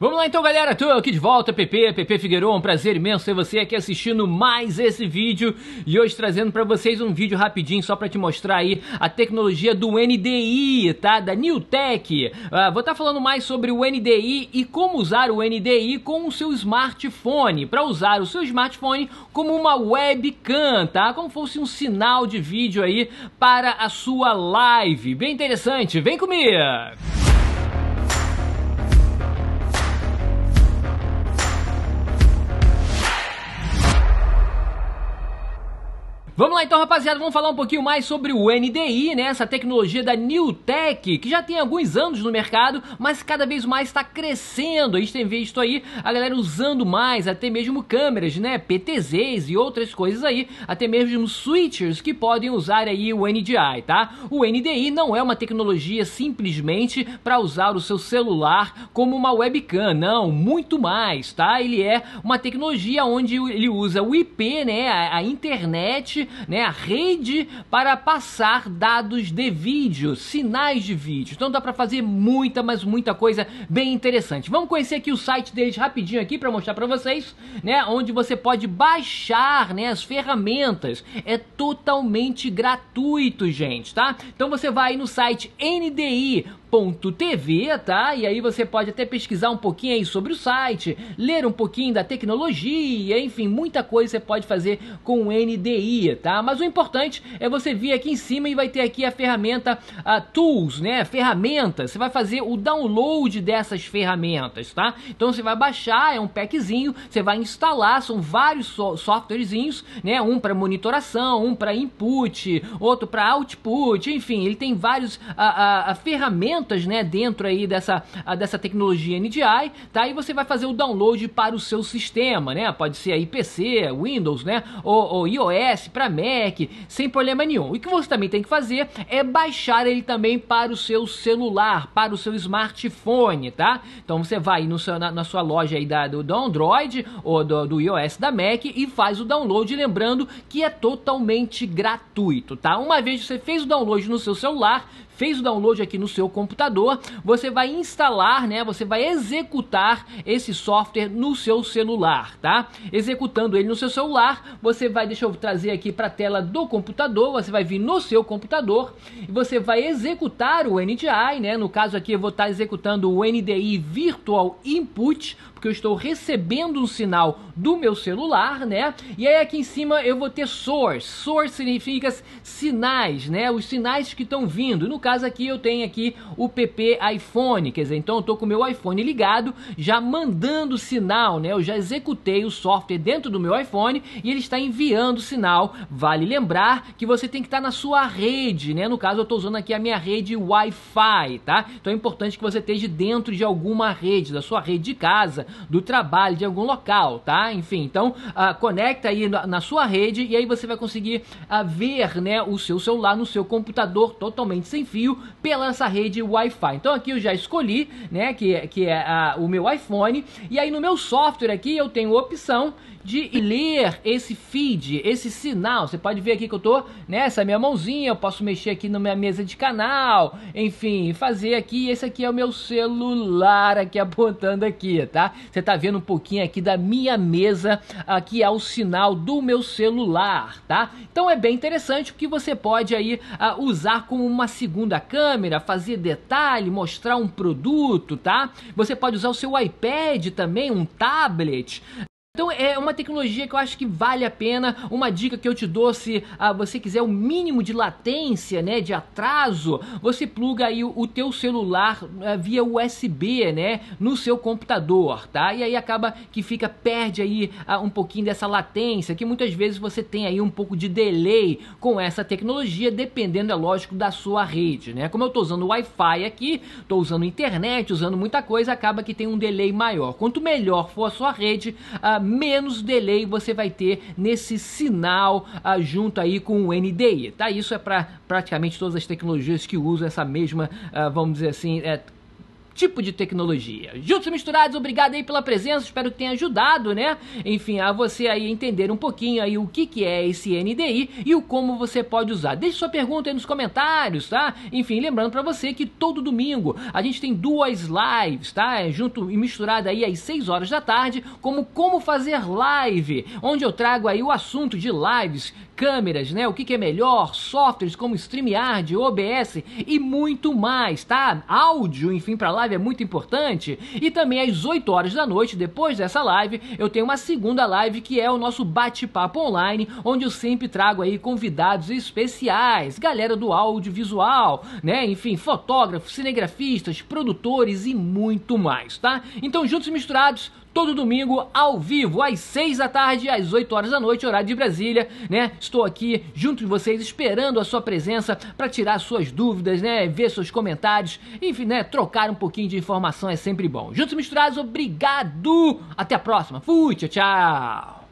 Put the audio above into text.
Vamos lá então, galera. Tô aqui de volta, PP, PP Figueiredo. Um prazer imenso ter você aqui assistindo mais esse vídeo. E hoje trazendo para vocês um vídeo rapidinho só para te mostrar aí a tecnologia do NDI, tá? Da Newtek. Uh, ah, vou estar tá falando mais sobre o NDI e como usar o NDI com o seu smartphone. Para usar o seu smartphone como uma webcam, tá? Como fosse um sinal de vídeo aí para a sua live. Bem interessante. Vem comigo! Vamos lá então, rapaziada, vamos falar um pouquinho mais sobre o NDI, né? Essa tecnologia da Newtek, que já tem alguns anos no mercado, mas cada vez mais está crescendo. A gente tem visto aí a galera usando mais, até mesmo câmeras, né? PTZs e outras coisas aí, até mesmo switchers que podem usar aí o NDI, tá? O NDI não é uma tecnologia simplesmente para usar o seu celular como uma webcam, não, muito mais, tá? Ele é uma tecnologia onde ele usa o IP, né? a, a internet né, a rede para passar dados de vídeo, sinais de vídeo. Então dá para fazer muita, mas muita coisa bem interessante. Vamos conhecer aqui o site deles rapidinho aqui para mostrar para vocês, né, onde você pode baixar, né, as ferramentas. É totalmente gratuito, gente, tá? Então você vai no site NDI tv tá? E aí você pode até pesquisar um pouquinho aí sobre o site, ler um pouquinho da tecnologia, enfim, muita coisa você pode fazer com o NDI, tá? Mas o importante é você vir aqui em cima e vai ter aqui a ferramenta a Tools, né? Ferramentas. Você vai fazer o download dessas ferramentas, tá? Então você vai baixar, é um packzinho, você vai instalar, são vários so softwarezinhos, né? Um para monitoração, um para input, outro para output, enfim, ele tem vários a, a, a ferramentas ferramentas, né, dentro aí dessa, ah, dessa tecnologia NDI, tá? E você vai fazer o download para o seu sistema, né? Pode ser aí PC, Windows, né, ou, ou iOS para Mac, sem problema nenhum. E o que você também tem que fazer é baixar ele também para o seu celular, para o seu smartphone, tá? Então você vai no seu, na, na sua loja aí da, do, do Android ou do, do iOS da Mac e faz o download, lembrando que é totalmente gratuito, tá? Uma vez que você fez o download no seu celular, fez o download aqui no seu computador, você vai instalar, né? Você vai executar esse software no seu celular, tá? Executando ele no seu celular, você vai, deixa eu trazer aqui para a tela do computador, você vai vir no seu computador e você vai executar o NDI, né? No caso aqui eu vou estar tá executando o NDI Virtual Input porque eu estou recebendo um sinal do meu celular, né? E aí aqui em cima eu vou ter source. Source significa sinais, né? Os sinais que estão vindo. No caso aqui eu tenho aqui o PP iPhone, quer dizer, então eu estou com o meu iPhone ligado, já mandando sinal, né? Eu já executei o software dentro do meu iPhone e ele está enviando sinal. Vale lembrar que você tem que estar tá na sua rede, né? No caso eu estou usando aqui a minha rede Wi-Fi, tá? Então é importante que você esteja dentro de alguma rede, da sua rede de casa, do trabalho, de algum local, tá? Enfim, então uh, conecta aí na, na, sua rede e aí você vai conseguir uh, ver né, o seu celular no seu computador totalmente sem fio pela essa rede Wi-Fi. Então aqui eu já escolhi, né, que, é, que é uh, o meu iPhone e aí no meu software aqui eu tenho a opção de ler esse feed, esse sinal. Você pode ver aqui que eu tô nessa né, minha mãozinha, eu posso mexer aqui na minha mesa de canal, enfim, fazer aqui. Esse aqui é o meu celular aqui apontando aqui, tá? Você tá vendo um pouquinho aqui da minha mesa, aqui é o sinal do meu celular, tá? Então é bem interessante porque você pode aí uh, usar como uma segunda câmera, fazer detalhe, mostrar um produto, tá? Você pode usar o seu iPad também, um tablet, então é uma tecnologia que eu acho que vale a pena. Uma dica que eu te dou se ah, você quiser o mínimo de latência, né, de atraso, você pluga aí o, teu celular ah, via USB, né, no seu computador, tá? E aí acaba que fica perde aí ah, um pouquinho dessa latência, que muitas vezes você tem aí um pouco de delay com essa tecnologia, dependendo é lógico da sua rede, né? Como eu estou usando Wi-Fi aqui, estou usando internet, usando muita coisa, acaba que tem um delay maior. Quanto melhor for a sua rede, ah, menos delay você vai ter nesse sinal ah, junto aí com o NDI, tá? Isso é para praticamente todas as tecnologias que usam essa mesma, ah, vamos dizer assim, é, tipo de tecnologia. Juntos e misturados, obrigado aí pela presença, espero que tenha ajudado, né? Enfim, a você aí entender um pouquinho aí o que, que é esse NDI e o como você pode usar. Deixe sua pergunta aí nos comentários, tá? Enfim, lembrando para você que todo domingo a gente tem duas lives, tá? É junto e misturada aí às 6 horas da tarde, como como fazer live, onde eu trago aí o assunto de lives, câmeras, né? O que, que é melhor, softwares como StreamYard, OBS e muito mais, tá? Áudio, enfim, para live live é muito importante. E também às 8 horas da noite, depois dessa live, eu tenho uma segunda live que é o nosso bate-papo online, onde eu sempre trago aí convidados especiais, galera do audiovisual, né? Enfim, fotógrafos, cinegrafistas, produtores e muito mais, tá? Então, juntos e misturados, todo domingo, ao vivo, às 6 da tarde, às 8 horas da noite, horário de Brasília, né? Estou aqui junto de vocês, esperando a sua presença para tirar suas dúvidas, né? Ver seus comentários, enfim, né? Trocar um pouquinho de informação é sempre bom. Juntos e misturados, obrigado! Até a próxima, fui, tchau, tchau!